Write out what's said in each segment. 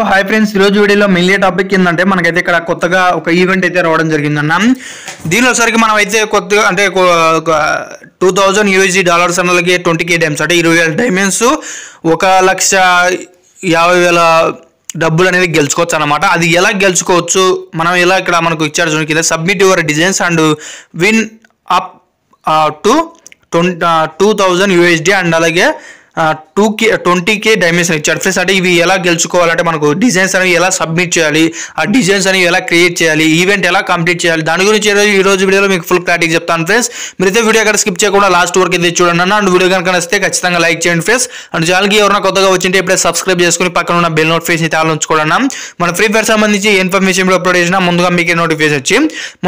so hi friends ఈరోజు వీడియోలో main topic ఏంటంటే మనకైతే ఇక్కడ కొత్తగా ఒక ఈవెంట్ అయితే రావడం జరిగిందన్న సరికి మనం అయితే కొత్తగా అంటే టూ థౌజండ్ యూఎస్జీ డాలర్స్ అన్నలకి ట్వంటీ కే డైమ్స్ అంటే ఇరవై వేల డైమండ్స్ ఒక లక్ష యాభై వేల డబ్బులు అనేది గెలుచుకోవచ్చు అనమాట అది ఎలా గెలుచుకోవచ్చు మనం ఎలా ఇక్కడ మనకు ఇచ్చారు చూడండి కింద submit your designs and win up to twenty two thousand USD and అలాగే two K twenty K dimension ఇచ్చాడు ఫ్రెండ్స్ అంటే ఇవి ఎలా గెలుచుకోవాలంటే మనకు డిజైన్స్ అనేవి ఎలా సబ్మిట్ చేయాలి ఆ డిజైన్స్ అనేవి ఎలా క్రియేట్ చేయాలి ఈవెంట్ ఎలా కంప్లీట్ చేయాలి దాని గురించి ఈరోజు ఈ రోజు వీడియోలో మీకు ఫుల్ క్లారిటీ చెప్తాను ఫ్రెండ్స్ మీరైతే వీడియో అక్కడ స్కిప్ చేయకుండా లాస్ట్ వరకు అయితే చూడండి అన్న అండ్ వీడియో కనుక నచ్చితే ఖచ్చితంగా లైక్ చేయండి ఫ్రెండ్స్ అండ్ ఛానల్కి ఎవరైనా కొత్తగా వచ్చింటే ఇప్పుడే సబ్స్క్రైబ్ చేసుకుని పక్కన ఉన్న బెల్ నోటిఫికేషన్ అయితే ఆలోచించుకోండి మన ఫ్రీ ఫైర్ సంబంధించి ఇన్ఫర్మేషన్ అప్లోడ్ చేసినా ముందుగా మీకే నోటిఫికేషన్ వచ్చి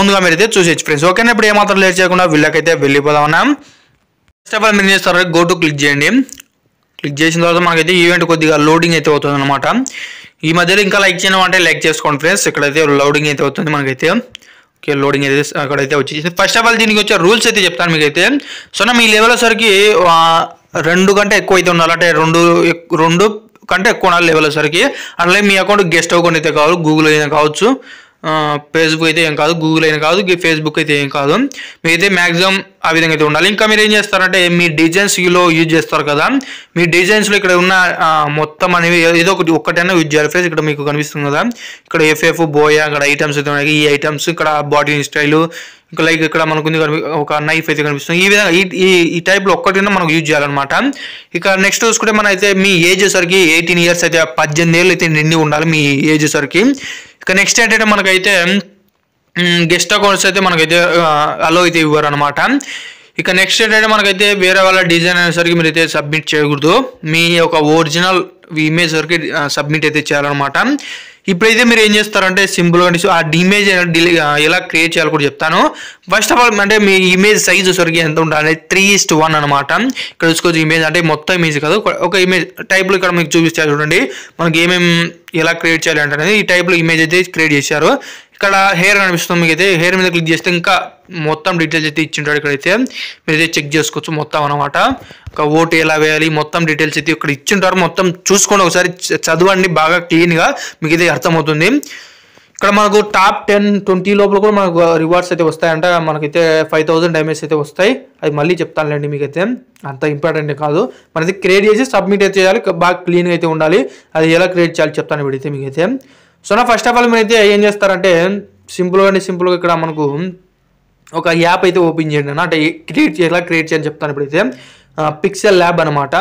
ముందుగా మీరైతే చూసేచ్చు ఫ్రెండ్స్ ఓకేనా ఇప్పుడు ఏమాత్రం లేట్ చేయకుండా వీళ్ళకైతే వెళ్ళిపోదాం అన్న ఫస్ట్ ఆఫ్ ఆల్ మీరు చేస్తారు గో టు క్లిక్ చేయండి క్లిక్ చేసిన తర్వాత మాకైతే ఈవెంట్ కొద్దిగా లోడింగ్ అయితే అవుతుంది అనమాట ఈ మధ్యలో ఇంకా లైక్ చేయడం అంటే లైక్ చేసుకోండి ఫ్రెండ్స్ ఇక్కడైతే లోడింగ్ అయితే అవుతుంది మనకైతే ఓకే లోడింగ్ అయితే అక్కడైతే వచ్చేసి ఫస్ట్ ఆఫ్ ఆల్ దీనికి వచ్చే రూల్స్ అయితే చెప్తాను మీకైతే సో నా మీ లెవెల్ వచ్చేసరికి రెండు కంటే ఎక్కువ అయితే ఉండాలి అంటే రెండు రెండు కంటే ఎక్కువ ఉండాలి లెవెల్ వచ్చేసరికి అట్లే మీ అకౌంట్ గెస్ట్ అకౌంట్ అయితే కావాలి గూగుల్ అయినా కావచ్చు ఫేస్బుక్ అయితే ఏం కాదు గూగుల్ అయినా కాదు ఫేస్బుక్ అయితే ఏం కాదు అయితే మ్యాక్సిమం ఆ విధంగా అయితే ఉండాలి ఇంకా మీరు ఏం చేస్తారంటే మీ డిజైన్స్లో యూజ్ చేస్తారు కదా మీ డిజైన్స్లో ఇక్కడ ఉన్న మొత్తం అనేవి ఏదో ఒకటి ఒక్కటైనా యూజ్ చేయాలి ఫ్రెండ్స్ ఇక్కడ మీకు కనిపిస్తుంది కదా ఇక్కడ ఎఫ్ఎఫ్ బోయ ఇక్కడ ఐటమ్స్ అయితే ఉన్నాయి ఈ ఐటమ్స్ ఇక్కడ బాడీ స్టైల్ ఇంకా లైక్ ఇక్కడ మనకుంది ఒక నైఫ్ అయితే కనిపిస్తుంది ఈ విధంగా ఈ ఈ టైప్లో ఒక్కటైనా మనకు యూజ్ చేయాలన్నమాట ఇక నెక్స్ట్ చూసుకుంటే మన అయితే మీ ఏజ్ సరికి ఎయిటీన్ ఇయర్స్ అయితే పద్దెనిమిది ఏళ్ళు అయితే నిండి ఉండాలి మీ ఏజ్ సరికి ఇక నెక్స్ట్ ఏంటంటే మనకైతే గెస్ట్ అకౌంట్స్ అయితే మనకైతే అలో అయితే ఇవ్వరు అనమాట ఇక నెక్స్ట్ ఏంటంటే మనకైతే వేరే వాళ్ళ డిజైన్ అనేసరికి మీరు అయితే సబ్మిట్ చేయకూడదు మీ యొక్క ఒరిజినల్ ఇమేజ్ వరకు సబ్మిట్ అయితే చేయాలన్నమాట ఇప్పుడైతే మీరు ఏం చేస్తారంటే సింపుల్ అంటే ఆ ఇమేజ్ ఎలా క్రియేట్ చేయాలో కూడా చెప్తాను ఫస్ట్ ఆఫ్ ఆల్ అంటే మీ ఇమేజ్ సైజ్ సరిగ్గా ఎంత ఉండాలి త్రీ ఇస్ట్ వన్ అనమాట ఇక్కడ చూసుకోవచ్చు ఇమేజ్ అంటే మొత్తం ఇమేజ్ కాదు ఒక ఇమేజ్ టైప్లో ఇక్కడ మీకు చూపిస్తారు చూడండి మనకి ఏమేమి ఎలా క్రియేట్ చేయాలి అంటే ఈ టైప్లో ఇమేజ్ అయితే క్రియేట్ చేశారు ఇక్కడ హెయిర్ కనిపిస్తుంది మీకు అయితే హెయిర్ మీద క్లిక్ చేస్తే ఇంకా మొత్తం డీటెయిల్స్ అయితే ఇచ్చింటాడు ఇక్కడైతే అయితే చెక్ చేసుకోవచ్చు మొత్తం అనమాట ఒక ఓటు ఎలా వేయాలి మొత్తం డీటెయిల్స్ అయితే ఇక్కడ ఇచ్చింటారు మొత్తం చూసుకోండి ఒకసారి చదవండి బాగా క్లీన్గా మీకు అయితే అర్థమవుతుంది ఇక్కడ మనకు టాప్ టెన్ ట్వంటీ లోపల కూడా మనకు రివార్డ్స్ అయితే వస్తాయంట మనకైతే ఫైవ్ థౌసండ్ డైమెజ్ అయితే వస్తాయి అది మళ్ళీ చెప్తానులేండి మీకైతే అంత ఇంపార్టెంట్ కాదు మనది క్రియేట్ చేసి సబ్మిట్ అయితే చేయాలి బాగా క్లీన్గా అయితే ఉండాలి అది ఎలా క్రియేట్ చేయాలి చెప్తాను వీడైతే మీకైతే సో నా ఫస్ట్ ఆఫ్ ఆల్ మీరైతే ఏం చేస్తారంటే సింపుల్గా అంటే సింపుల్గా ఇక్కడ మనకు ఒక యాప్ అయితే ఓపెన్ చేయండి అన్న అంటే క్రియేట్ ఎలా క్రియేట్ చేయని చెప్తాను ఇప్పుడైతే పిక్సెల్ ల్యాబ్ అనమాట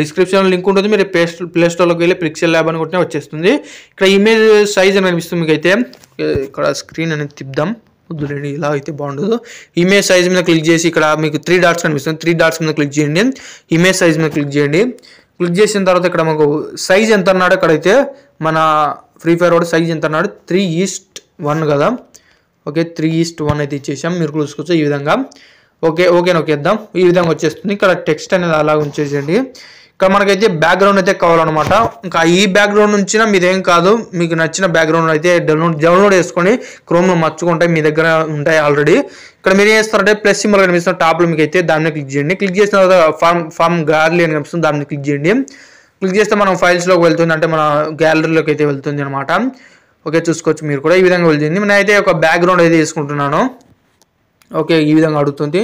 డిస్క్రిప్షన్ లింక్ ఉంటుంది మీరు పేస్ట్ ప్లేస్టోర్లోకి వెళ్ళి పిక్సెల్ ల్యాబ్ అని వచ్చేస్తుంది ఇక్కడ ఇమేజ్ సైజ్ అని అనిపిస్తుంది మీకు అయితే ఇక్కడ స్క్రీన్ అనేది తిప్పుదాం వద్దులేండి ఇలా అయితే బాగుండదు ఇమేజ్ సైజ్ మీద క్లిక్ చేసి ఇక్కడ మీకు త్రీ డాట్స్ కనిపిస్తుంది త్రీ డాట్స్ మీద క్లిక్ చేయండి ఇమేజ్ సైజ్ మీద క్లిక్ చేయండి క్లిక్ చేసిన తర్వాత ఇక్కడ మాకు సైజ్ ఎంత అన్నాడో ఇక్కడైతే మన ఫ్రీ ఫైర్ కూడా సైజ్ ఎంత అన్నాడు త్రీ ఈస్ట్ వన్ కదా ఓకే త్రీ ఈస్ట్ వన్ అయితే ఇచ్చేసాం మీరు చూసుకోవచ్చు ఈ విధంగా ఓకే ఓకే ఇద్దాం ఈ విధంగా వచ్చేస్తుంది ఇక్కడ టెక్స్ట్ అనేది అలా ఉంచేసేయండి ఇక్కడ మనకైతే బ్యాక్గ్రౌండ్ అయితే కావాలన్నమాట ఇంకా ఈ బ్యాక్గ్రౌండ్ నుంచి మీదేం కాదు మీకు నచ్చిన బ్యాక్గ్రౌండ్ అయితే డౌన్లోడ్ డౌన్లోడ్ చేసుకొని క్రోమ్లో మర్చుకుంటాయి మీ దగ్గర ఉంటాయి ఆల్రెడీ ఇక్కడ మీరు ఏం చేస్తారంటే ప్లస్ సింబల్ కనిపిస్తున్న టాప్లో మీకు అయితే దాన్ని క్లిక్ చేయండి క్లిక్ చేసిన తర్వాత ఫామ్ ఫామ్ గార్లీ అని కనిపిస్తుంది దాన్ని క్లిక్ చేయండి క్లిక్ చేస్తే మనం ఫైల్స్లోకి వెళ్తుంది అంటే మన గ్యాలరీలోకి అయితే వెళ్తుంది అనమాట ఓకే చూసుకోవచ్చు మీరు కూడా ఈ విధంగా వెళ్తుంది నేనైతే ఒక బ్యాక్గ్రౌండ్ అయితే తీసుకుంటున్నాను ఓకే ఈ విధంగా అడుగుతుంది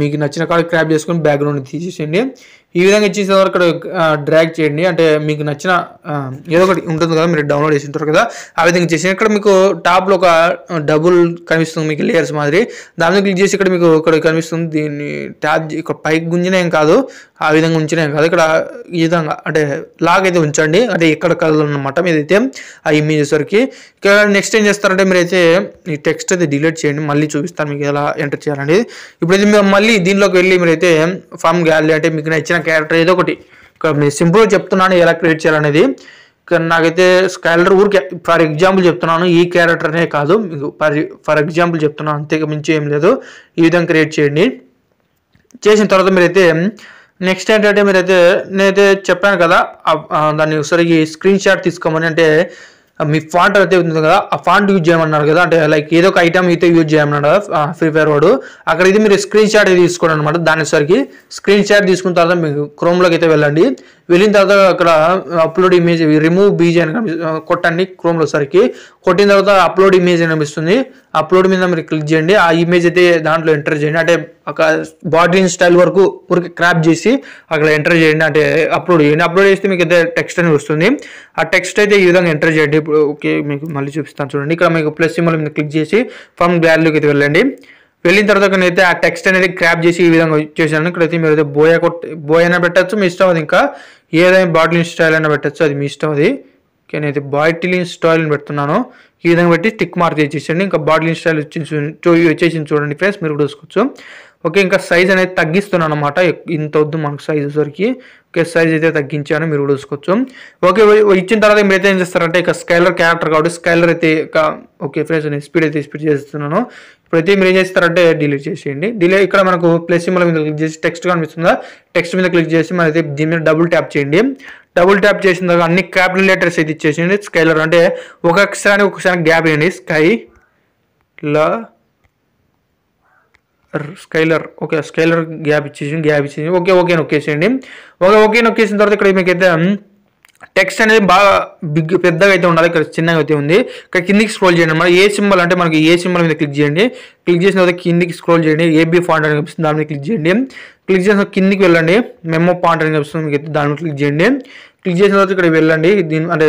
మీకు నచ్చిన కార్డు క్రాప్ చేసుకొని బ్యాక్గ్రౌండ్ తీసేసేయండి ఈ విధంగా ఇచ్చేసిన తర్వాత ఇక్కడ డ్రాగ్ చేయండి అంటే మీకు నచ్చిన ఏదో ఒకటి ఉంటుంది కదా మీరు డౌన్లోడ్ చేసింటారు కదా ఆ విధంగా చేసి ఇక్కడ మీకు టాప్లో ఒక డబుల్ కనిపిస్తుంది మీకు లేయర్స్ మాదిరి దాని క్లిక్ చేసి ఇక్కడ మీకు ఇక్కడ కనిపిస్తుంది దీన్ని ట్యాప్ ఇక్కడ పైకి గుంజినేం కాదు ఆ విధంగా ఉంచినేం కాదు ఇక్కడ ఈ విధంగా అంటే లాగ్ అయితే ఉంచండి అంటే ఎక్కడ కదలన్నమాట మీదైతే ఆ ఇమేజెస్ వరకు ఇక్కడ నెక్స్ట్ ఏం చేస్తారంటే మీరైతే ఈ టెక్స్ట్ అయితే డిలీట్ చేయండి మళ్ళీ చూపిస్తాను మీకు ఎలా ఎంటర్ చేయాలనేది ఇప్పుడైతే మీరు మళ్ళీ దీనిలోకి వెళ్ళి మీరైతే ఫామ్ గ్యాలరీ అంటే మీకు నచ్చిన క్యారెక్టర్ ఏదో ఒకటి మీరు సింపుల్గా చెప్తున్నాను ఎలా క్రియేట్ చేయాలనేది నాకైతే క్యాలెండర్ ఊరికే ఫర్ ఎగ్జాంపుల్ చెప్తున్నాను ఈ క్యారెక్టర్నే కాదు మీకు ఫర్ ఫర్ ఎగ్జాంపుల్ చెప్తున్నాను అంతేగా మించి ఏం లేదు ఈ విధంగా క్రియేట్ చేయండి చేసిన తర్వాత మీరైతే నెక్స్ట్ ఏంటంటే మీరైతే నేనైతే చెప్పాను కదా దాన్ని ఒకసారి స్క్రీన్ షాట్ తీసుకోమని అంటే మీ ఫాంట్ అయితే ఉంది కదా ఆ ఫాంట్ యూజ్ చేయమన్నారు కదా అంటే లైక్ ఏదో ఒక ఐటమ్ అయితే యూజ్ చేయమన్నాడు కదా ఫ్రీ ఫైర్ వాడు అక్కడ ఇది మీరు స్క్రీన్ షాట్ అయితే తీసుకోండి అనమాట దానిసరికి స్క్రీన్ షాట్ తీసుకున్న తర్వాత మీకు క్రోమ్లోకి అయితే వెళ్ళండి వెళ్ళిన తర్వాత అక్కడ అప్లోడ్ ఇమేజ్ రిమూవ్ బీజీ అని కొట్టండి క్రోమ్లో సరికి కొట్టిన తర్వాత అప్లోడ్ ఇమేజ్ అనిపిస్తుంది కనిపిస్తుంది అప్లోడ్ మీద మీరు క్లిక్ చేయండి ఆ ఇమేజ్ అయితే దాంట్లో ఎంటర్ చేయండి అంటే ఒక బాడీ స్టైల్ వరకు ఊరికి క్రాప్ చేసి అక్కడ ఎంటర్ చేయండి అంటే అప్లోడ్ చేయండి అప్లోడ్ చేస్తే మీకు అయితే టెక్స్ట్ అని వస్తుంది ఆ టెక్స్ట్ అయితే ఈ విధంగా ఎంటర్ చేయండి ఇప్పుడు ఓకే మీకు మళ్ళీ చూపిస్తాను చూడండి ఇక్కడ మీకు ప్లస్ సింబల్ మీద క్లిక్ చేసి ఫ్రమ్ గ్యాలరీకి అయితే వెళ్ళండి వెళ్ళిన తర్వాత నేనైతే ఆ టెక్స్ట్ అనేది క్రాప్ చేసి ఈ విధంగా చేశాను ఇక్కడైతే మీరు అయితే బోయ కొట్ అయినా పెట్టచ్చు మీ ఇష్టం అది ఇంకా ఏదైనా బాటిలింగ్ స్టైల్ అయినా పెట్టచ్చు అది మీ ఇష్టం అది ఓకే నేనైతే బాటిలింగ్ స్టైల్ని పెడుతున్నాను ఈ విధంగా పెట్టి స్టిక్ మార్క్ చేసేసండి ఇంకా బాటిలింగ్ స్టైల్ వచ్చి వచ్చేసి చూడండి ఫ్రెండ్స్ మీరు కూడా చూసుకోవచ్చు ఓకే ఇంకా సైజ్ అనేది తగ్గిస్తున్నాను అనమాట ఇంత వద్దు మనకు సైజ్ సరికి ఓకే సైజ్ అయితే తగ్గించాను మీరు కూడా చూసుకోవచ్చు ఓకే ఇచ్చిన తర్వాత మీరు అయితే ఏం చేస్తారంటే ఇక స్కైలర్ క్యారెక్టర్ కాబట్టి స్కైలర్ అయితే ఇక ఓకే ఫ్రెండ్స్ నేను స్పీడ్ అయితే స్పీడ్ చేస్తున్నాను ప్రతి మీరు ఏం చేస్తారంటే డిలీట్ చేసేయండి డిలీట్ ఇక్కడ మనకు ప్లస్ సింబల్ మీద క్లిక్ చేసి టెక్స్ట్ కనిపిస్తుందా టెక్స్ట్ మీద క్లిక్ చేసి మనకి దీని మీద డబుల్ ట్యాప్ చేయండి డబుల్ ట్యాప్ చేసిన తర్వాత అన్ని క్యాపిటల్ లెటర్స్ అయితే ఇచ్చేసేయండి స్కైలర్ అంటే ఒక అక్షరానికి ఒకసారి గ్యాప్ వేయండి స్కై ల స్కైలర్ ఓకే స్కైలర్ గ్యాప్ ఇచ్చేసి గ్యాప్ ఇచ్చేసి ఓకే ఓకే నొక్కేసేయండి ఓకే ఓకే నొక్కేసిన తర్వాత ఇక్కడ మీకైతే టెక్స్ట్ అనేది బాగా బిగ్ పెద్దగా అయితే ఉండాలి ఇక్కడ చిన్నగా అయితే ఉంది ఇక్కడ కిందికి స్క్రోల్ చేయండి మరి ఏ సింబల్ అంటే మనకి ఏ సింబల్ మీద క్లిక్ చేయండి క్లిక్ చేసిన తర్వాత కిందికి స్క్రోల్ చేయండి ఏబీ ఫాంట్ అని కనిపిస్తుంది దాని మీద క్లిక్ చేయండి క్లిక్ చేసిన కిందికి వెళ్ళండి మెమో ఫాంట్ అని కనిపిస్తుంది మీకు దాని మీద క్లిక్ చేయండి క్లిక్ చేసిన తర్వాత ఇక్కడ వెళ్ళండి దీని అంటే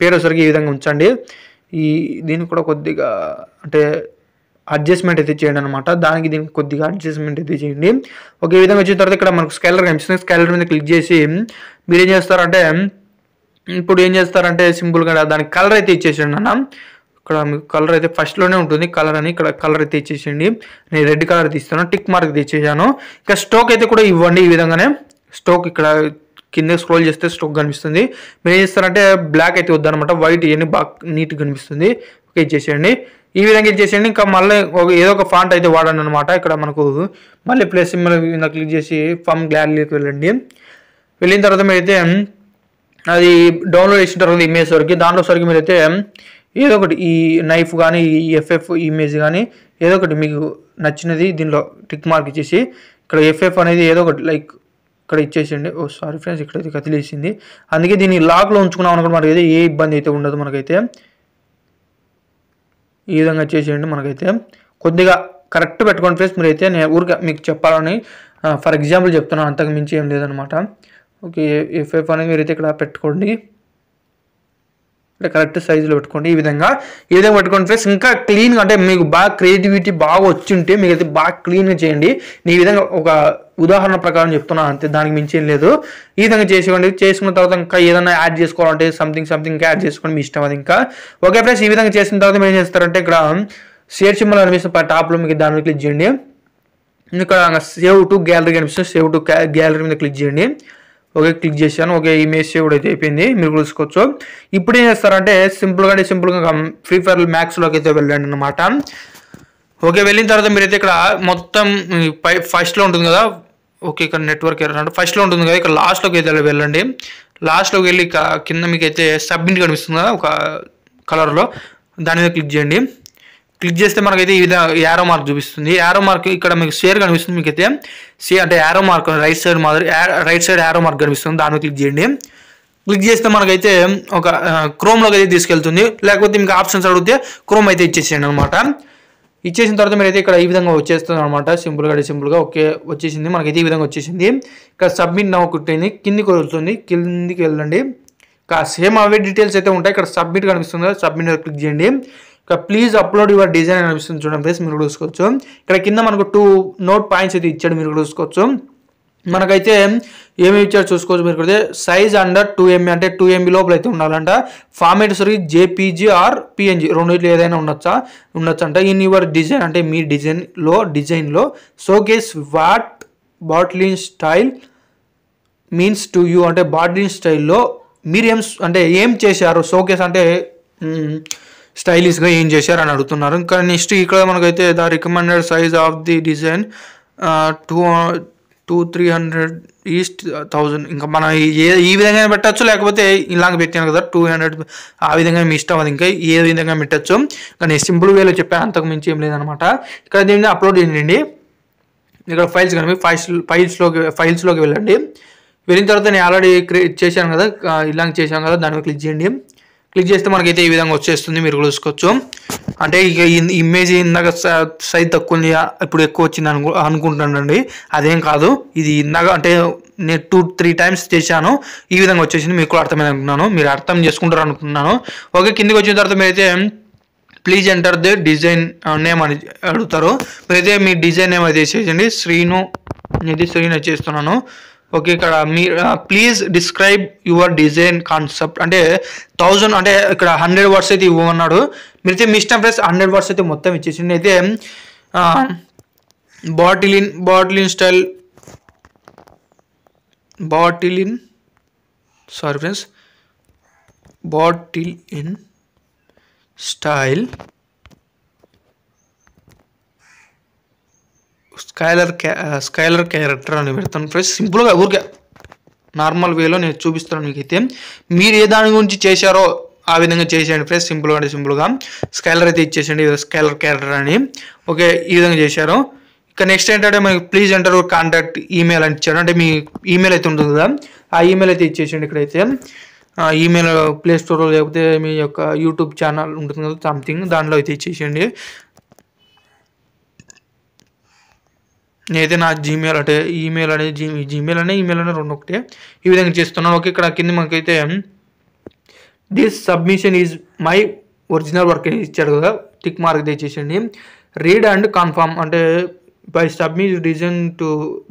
పేరు వచ్చరికి ఈ విధంగా ఉంచండి ఈ దీనికి కూడా కొద్దిగా అంటే అడ్జస్ట్మెంట్ అయితే చేయండి అనమాట దానికి దీనికి కొద్దిగా అడ్జస్ట్మెంట్ అయితే చేయండి ఒక విధంగా వచ్చిన తర్వాత ఇక్కడ మనకు స్కాలర్ కనిపిస్తుంది స్కాలర్ మీద క్లిక్ చేసి మీరు ఏం చేస్తారంటే ఇప్పుడు ఏం చేస్తారంటే సింపుల్గా దానికి కలర్ అయితే ఇచ్చేసాడు అన్న ఇక్కడ మీకు కలర్ అయితే ఫస్ట్లోనే ఉంటుంది కలర్ అని ఇక్కడ కలర్ అయితే ఇచ్చేసేయండి నేను రెడ్ కలర్ తీస్తాను టిక్ మార్క్ తీసేసాను ఇంకా స్టోక్ అయితే కూడా ఇవ్వండి ఈ విధంగానే స్టోక్ ఇక్కడ కింద స్క్రోల్ చేస్తే స్టోక్ కనిపిస్తుంది మీరు ఏం చేస్తారంటే బ్లాక్ అయితే వద్దనమాట వైట్ ఇవన్నీ బాగా నీట్గా కనిపిస్తుంది ఓకే ఇచ్చేసేయండి ఈ విధంగా ఇచ్చేసేయండి ఇంకా మళ్ళీ ఏదో ఒక ఫాంట్ అయితే వాడండి అనమాట ఇక్కడ మనకు మళ్ళీ ప్లేస్ సింబల్ క్లిక్ చేసి ఫామ్ గ్లారీలోకి వెళ్ళండి వెళ్ళిన తర్వాత అయితే అది డౌన్లోడ్ చేసిన తర్వాత ఇమేజ్ వరకు దాంట్లో సరికి మీరైతే ఏదో ఒకటి ఈ నైఫ్ కానీ ఈ ఎఫ్ఎఫ్ ఇమేజ్ కానీ ఏదో ఒకటి మీకు నచ్చినది దీనిలో టిక్ మార్క్ ఇచ్చేసి ఇక్కడ ఎఫ్ఎఫ్ అనేది ఏదో ఒకటి లైక్ ఇక్కడ ఇచ్చేసిండి ఓ సారీ ఫ్రెండ్స్ ఇక్కడైతే కదిలేసింది అందుకే దీన్ని లాక్లో ఉంచుకున్నాం అనుకోండి మనకైతే ఏ ఇబ్బంది అయితే ఉండదు మనకైతే ఈ విధంగా చేసేయండి మనకైతే కొద్దిగా కరెక్ట్ పెట్టుకోండి ఫ్రెండ్స్ అయితే నేను ఊరికే మీకు చెప్పాలని ఫర్ ఎగ్జాంపుల్ చెప్తున్నాను అంతకు మించి ఏం లేదనమాట ఓకే ఎఫ్ ఎఫ్ అనేది మీరైతే ఇక్కడ పెట్టుకోండి అంటే కరెక్ట్ సైజులో పెట్టుకోండి ఈ విధంగా ఈ విధంగా పెట్టుకోండి ఫ్రెండ్స్ ఇంకా క్లీన్గా అంటే మీకు బాగా క్రియేటివిటీ బాగా వచ్చింటే మీకు అయితే బాగా క్లీన్గా చేయండి ఈ విధంగా ఒక ఉదాహరణ ప్రకారం చెప్తున్నా అంతే దానికి మించి ఏం లేదు ఈ విధంగా చేసేవండి చేసుకున్న తర్వాత ఇంకా ఏదైనా యాడ్ చేసుకోవాలంటే సంథింగ్ సంథింగ్ యాడ్ చేసుకోండి మీ ఇష్టం అది ఇంకా ఓకే ఫ్రెండ్స్ ఈ విధంగా చేసిన తర్వాత మేము ఏం చేస్తారంటే ఇక్కడ షేర్ చిమ్మలు అనిపిస్తుంది టాప్లో మీకు దాని మీద క్లిక్ చేయండి ఇక్కడ సేవ్ టు గ్యాలరీ కనిపిస్తుంది సేవ్ టు గ్యాలరీ మీద క్లిక్ చేయండి ఓకే క్లిక్ చేశాను ఓకే ఇమేజ్ సేవ్ అయితే అయిపోయింది మీరు చూసుకోవచ్చు ఇప్పుడు ఏం చేస్తారంటే సింపుల్గా అంటే సింపుల్గా ఫ్రీ ఫైర్ మ్యాక్స్లోకి అయితే వెళ్ళండి అనమాట ఓకే వెళ్ళిన తర్వాత మీరైతే ఇక్కడ మొత్తం ఫస్ట్లో ఉంటుంది కదా ఓకే ఇక్కడ నెట్వర్క్ అంటే ఫస్ట్లో ఉంటుంది కదా ఇక్కడ లాస్ట్లోకి అయితే వెళ్ళండి లాస్ట్లోకి వెళ్ళి కింద మీకు అయితే సబ్మిట్ కనిపిస్తుంది కదా ఒక కలర్లో దాని మీద క్లిక్ చేయండి క్లిక్ చేస్తే మనకైతే ఈ విధంగా యారో మార్క్ చూపిస్తుంది యారో మార్క్ ఇక్కడ మీకు షేర్ కనిపిస్తుంది మీకు అయితే సే అంటే యారో మార్క్ రైట్ సైడ్ మాదిరి రైట్ సైడ్ యారో మార్క్ కనిపిస్తుంది దాని క్లిక్ చేయండి క్లిక్ చేస్తే మనకైతే ఒక క్రోమ్లోకి అయితే తీసుకెళ్తుంది లేకపోతే మీకు ఆప్షన్స్ అడిగితే క్రోమ్ అయితే ఇచ్చేసేయండి అనమాట ఇచ్చేసిన తర్వాత మీరైతే ఇక్కడ ఈ విధంగా వచ్చేస్తుంది అనమాట సింపుల్గా సింపుల్గా ఓకే వచ్చేసింది మనకైతే ఈ విధంగా వచ్చేసింది ఇక్కడ సబ్మిట్ నా ఒకటి కిందికి వెళ్తుంది కిందికి వెళ్ళండి సేమ్ అవే డీటెయిల్స్ అయితే ఉంటాయి ఇక్కడ సబ్మిట్ కనిపిస్తుంది సబ్మిట్ క్లిక్ చేయండి ఇక్కడ ప్లీజ్ అప్లోడ్ యువర్ డిజైన్ అని అనిపిస్తుంది చూడండి ప్లేస్ మీరు చూసుకోవచ్చు ఇక్కడ కింద మనకు టూ నోట్ పాయింట్స్ అయితే ఇచ్చాడు మీరు చూసుకోవచ్చు మనకైతే ఏమి ఇచ్చారు చూసుకోవచ్చు మీరు అయితే సైజ్ అండర్ టూ ఎంబీ అంటే టూ ఎంబీ లోపల అయితే ఉండాలంట ఫార్మేట్ సరి జేపీజీ ఆర్ పిఎన్జి రెండింటిలో ఏదైనా ఉండొచ్చా ఉండొచ్చు అంట ఇన్ యువర్ డిజైన్ అంటే మీ డిజైన్లో డిజైన్లో showcase what bottling style means to you అంటే బాట్లింగ్ స్టైల్లో మీరు ఏం అంటే ఏం చేశారు షోకేస్ అంటే స్టైలిష్గా ఏం చేశారు అని అడుగుతున్నారు ఇంకా నెక్స్ట్ ఇక్కడ మనకైతే the recommended size of the design two two three hundred east thousand ఇంకా మనం ఏ ఈ విధంగా పెట్టచ్చు లేకపోతే ఇలాగ పెట్టాను కదా టూ హండ్రెడ్ ఆ విధంగా మీ ఇష్టం అది ఇంకా ఏ విధంగా పెట్టచ్చు కానీ సింపుల్ వేలో చెప్పాను అంతకు మించి ఏం లేదనమాట ఇక్కడ దీన్ని అప్లోడ్ చేయండి ఇక్కడ ఫైల్స్ కానీ ఫైల్స్ ఫైల్స్లోకి ఫైల్స్లోకి వెళ్ళండి వెళ్ళిన తర్వాత నేను ఆల్రెడీ క్రియేట్ చేశాను కదా ఇలాగ చేశాను కదా దాన్ని క్లిక్ చేయండి క్లిక్ చేస్తే మనకైతే ఈ విధంగా వచ్చేస్తుంది మీరు చూసుకోవచ్చు అంటే ఇక ఇమేజ్ ఇందాక సైజ్ తక్కువ ఉంది ఇప్పుడు ఎక్కువ వచ్చింది అనుకు అనుకుంటానండి అదేం కాదు ఇది ఇందాక అంటే నేను టూ త్రీ టైమ్స్ చేశాను ఈ విధంగా వచ్చేసింది మీకు కూడా అర్థమైంది అనుకున్నాను మీరు అర్థం చేసుకుంటారు అనుకుంటున్నాను ఓకే కిందికి వచ్చిన తర్వాత మీరైతే please enter the design name అని అడుగుతారు మీరైతే మీ డిజైన్ నేమ్ అయితే చేసేయండి శ్రీను ఇది శ్రీను చేస్తున్నాను ఓకే ఇక్కడ మీ please describe your design concept అంటే థౌజండ్ అంటే ఇక్కడ హండ్రెడ్ వర్డ్స్ అయితే ఇవ్వమన్నాడు మీరైతే అయితే ఇష్టం ప్లస్ హండ్రెడ్ వర్డ్స్ అయితే మొత్తం ఇచ్చేసింది అయితే bottling bottling style bottling sorry friends bottle in style Skylar Skylar character అని పెడతాను ఫ్రెండ్స్ సింపుల్గా ఊరికే నార్మల్ వేలో నేను చూపిస్తాను మీకైతే మీరు ఏ దాని గురించి చేశారో ఆ విధంగా చేసేయండి ఫ్రెండ్స్ సింపుల్గా అంటే సింపుల్గా స్కైలర్ అయితే ఇచ్చేసండి స్కైలర్ క్యారెక్టర్ అని ఓకే ఈ విధంగా చేశారు ఇక నెక్స్ట్ ఏంటంటే మనకి ప్లీజ్ అంటారు కాంటాక్ట్ ఈమెయిల్ అని ఇచ్చారు అంటే మీ ఈమెయిల్ అయితే ఉంటుంది కదా ఆ ఈమెయిల్ అయితే ఇచ్చేసండి ఇక్కడైతే ఈమెయిల్ ప్లే స్టోర్లో లేకపోతే మీ యొక్క యూట్యూబ్ ఛానల్ ఉంటుంది కదా సంథింగ్ దాంట్లో అయితే ఇచ్చేసేయండి నేనైతే నా జీమెయిల్ అంటే ఈమెయిల్ అనేది జీ జీమెయిల్ అనే ఈమెయిల్ అనే రెండు ఒకటే ఈ విధంగా చేస్తున్నాను ఓకే ఇక్కడ కింద మనకైతే this submission is my original work ఇచ్చాడు కదా టిక్ మార్క్ తెచ్చేసండి రీడ్ అండ్ కన్ఫామ్ అంటే by submit design to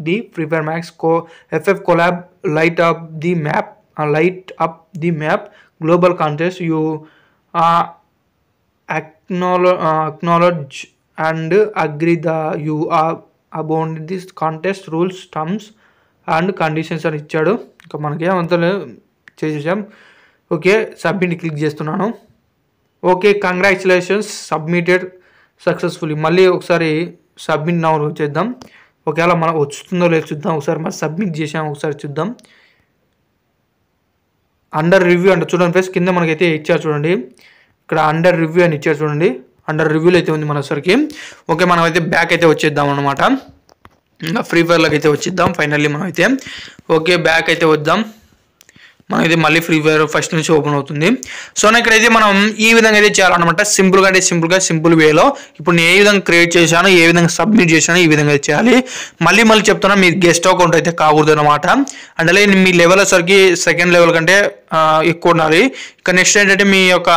the prepare max co FF collab light up the map light up the map global contest you acknowledge acknowledge and agree the you are abound this contest rules terms and conditions అని ఇచ్చాడు ఇంకా మనకేమంతా చేసేసాం okay submit click చేస్తున్నాను okay congratulations submitted successfully మళ్ళీ ఒకసారి submit now చేద్దాం ఒకవేళ మనం వస్తుందో లేదు చూద్దాం ఒకసారి మనం సబ్మిట్ చేసాం ఒకసారి చూద్దాం అండర్ రివ్యూ అంటే చూడండి ఫ్రెండ్స్ కింద మనకైతే ఇచ్చారు చూడండి ఇక్కడ అండర్ రివ్యూ అని ఇచ్చారు చూడండి అండర్ రివ్యూలు అయితే ఉంది మనసరికి ఓకే మనం అయితే బ్యాక్ అయితే వచ్చేద్దాం అనమాట ఇంకా ఫ్రీ ఫైర్లోకి అయితే వచ్చేద్దాం ఫైనల్లీ మనం అయితే ఓకే బ్యాక్ అయితే వద్దాం మనకైతే మళ్ళీ ఫ్రీ ఫైర్ ఫస్ట్ నుంచి ఓపెన్ అవుతుంది సో ఇక్కడైతే మనం ఈ విధంగా అయితే చేయాలన్నమాట సింపుల్గా అంటే సింపుల్గా సింపుల్ వేలో ఇప్పుడు నేను ఏ విధంగా క్రియేట్ చేశాను ఏ విధంగా సబ్మిట్ చేశాను ఈ విధంగా చేయాలి మళ్ళీ మళ్ళీ చెప్తున్నా మీ గెస్ట్ అకౌంట్ అయితే కాకూడదు అనమాట అండ్ అలాగే మీ లెవెల్ సరికి సెకండ్ లెవెల్ కంటే ఎక్కువ ఉండాలి ఇక నెక్స్ట్ ఏంటంటే మీ యొక్క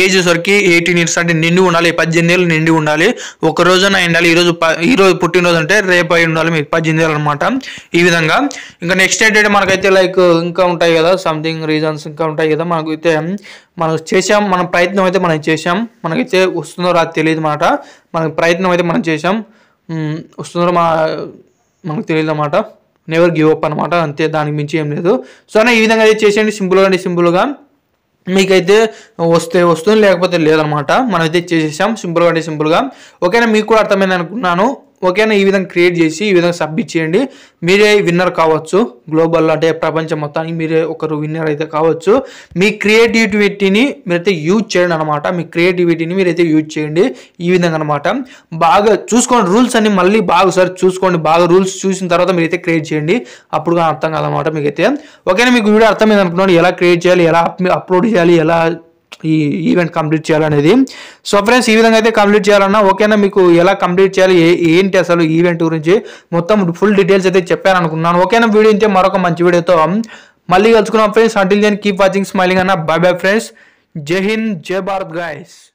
ఏజ్ వరకు ఎయిటీన్ ఇయర్స్ అంటే నిండి ఉండాలి పద్దెనిమిది ఏళ్ళు నిండి ఉండాలి ఒక రోజున ఉండాలి ఈరోజు ఈరోజు పుట్టినరోజు అంటే రేపు అయి ఉండాలి మీకు పద్దెనిమిది ఏళ్ళు అనమాట ఈ విధంగా ఇంకా నెక్స్ట్ ఏంటంటే మనకైతే లైక్ ఇంకా ఉంటాయి కదా సంథింగ్ రీజన్స్ ఇంకా ఉంటాయి కదా మనకైతే మనం చేసాం మన ప్రయత్నం అయితే మనం చేసాం మనకైతే వస్తుందో రాదు తెలియదు అనమాట మనకి ప్రయత్నం అయితే మనం చేసాం వస్తుందో మా మనకు తెలియదు అన్నమాట నెవర్ గివ్ అప్ అనమాట అంతే దానికి మించి ఏం లేదు సో ఈ విధంగా అయితే చేసేయండి సింపుల్గా అంటే సింపుల్గా మీకైతే వస్తే వస్తుంది లేకపోతే లేదనమాట మనమైతే చేసేసాం సింపుల్గా అంటే సింపుల్గా ఓకేనా మీకు కూడా అర్థమైంది అనుకున్నాను ఓకేనా ఈ విధంగా క్రియేట్ చేసి ఈ విధంగా సబ్మిట్ చేయండి మీరే విన్నర్ కావచ్చు గ్లోబల్ అంటే ప్రపంచం మొత్తానికి మీరే ఒకరు విన్నర్ అయితే కావచ్చు మీ క్రియేటివిటీని మీరైతే యూజ్ చేయండి అనమాట మీ క్రియేటివిటీని మీరైతే యూజ్ చేయండి ఈ విధంగా అనమాట బాగా చూసుకోండి రూల్స్ అన్ని మళ్ళీ బాగా సార్ చూసుకోండి బాగా రూల్స్ చూసిన తర్వాత మీరైతే క్రియేట్ చేయండి అప్పుడు అర్థం కాదనమాట మీకైతే ఓకేనా మీకు వీడియో అర్థమైంది అనుకున్నాను ఎలా క్రియేట్ చేయాలి ఎలా అప్లోడ్ చేయాలి ఎలా ఈ ఈవెంట్ కంప్లీట్ చేయాలనేది సో ఫ్రెండ్స్ ఈ విధంగా అయితే కంప్లీట్ చేయాలన్నా ఓకేనా మీకు ఎలా కంప్లీట్ చేయాలి ఏంటి అసలు ఈవెంట్ గురించి మొత్తం ఫుల్ డీటెయిల్స్ అయితే చెప్పాను అనుకున్నాను ఓకేనా వీడియో అయితే మరొక మంచి వీడియోతో మళ్ళీ కలుసుకున్నాం friends until then keep watching smiling అన్న bye bye friends Jai Hind జై భారత్ గాయస్